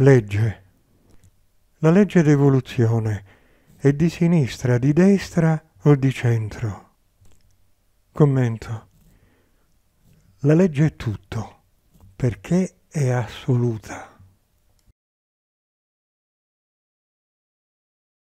Legge. La legge d'evoluzione è di sinistra, di destra o di centro? Commento. La legge è tutto, perché è assoluta.